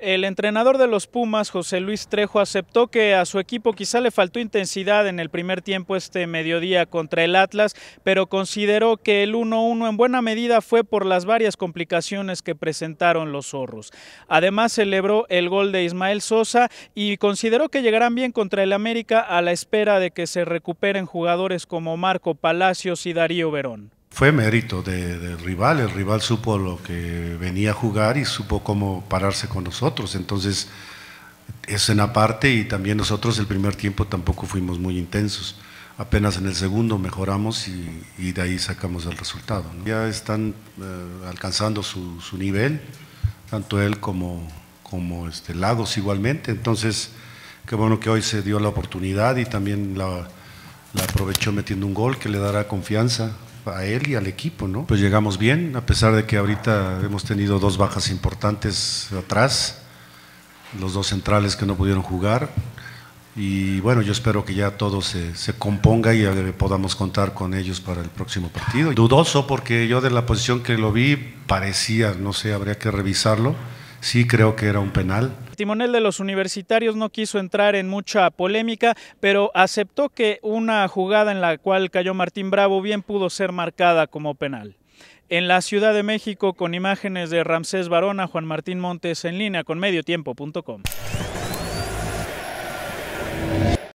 El entrenador de los Pumas, José Luis Trejo, aceptó que a su equipo quizá le faltó intensidad en el primer tiempo este mediodía contra el Atlas, pero consideró que el 1-1 en buena medida fue por las varias complicaciones que presentaron los zorros. Además, celebró el gol de Ismael Sosa y consideró que llegarán bien contra el América a la espera de que se recuperen jugadores como Marco Palacios y Darío Verón fue mérito de, del rival, el rival supo lo que venía a jugar y supo cómo pararse con nosotros, entonces es en aparte y también nosotros el primer tiempo tampoco fuimos muy intensos, apenas en el segundo mejoramos y, de ahí sacamos el resultado. Ya están eh, alcanzando su, nivel, tanto él como, como este, Lagos igualmente, entonces qué bueno que hoy se dio la oportunidad y también la aprovechó metiendo un gol que le dará confianza a él y al equipo, ¿no? Pues llegamos bien, a pesar de que ahorita hemos tenido dos bajas importantes atrás, los dos centrales que no pudieron jugar. Y bueno, yo espero que ya todo se, se componga y podamos contar con ellos para el próximo partido. Dudoso porque yo de la posición que lo vi parecía, no sé, habría que revisarlo sí creo que era un penal. Timonel de los Universitarios no quiso entrar en mucha polémica, pero aceptó que una jugada en la cual cayó Martín Bravo bien pudo ser marcada como penal. En la Ciudad de México, con imágenes de Ramsés Barona, Juan Martín Montes en línea con mediotiempo.com.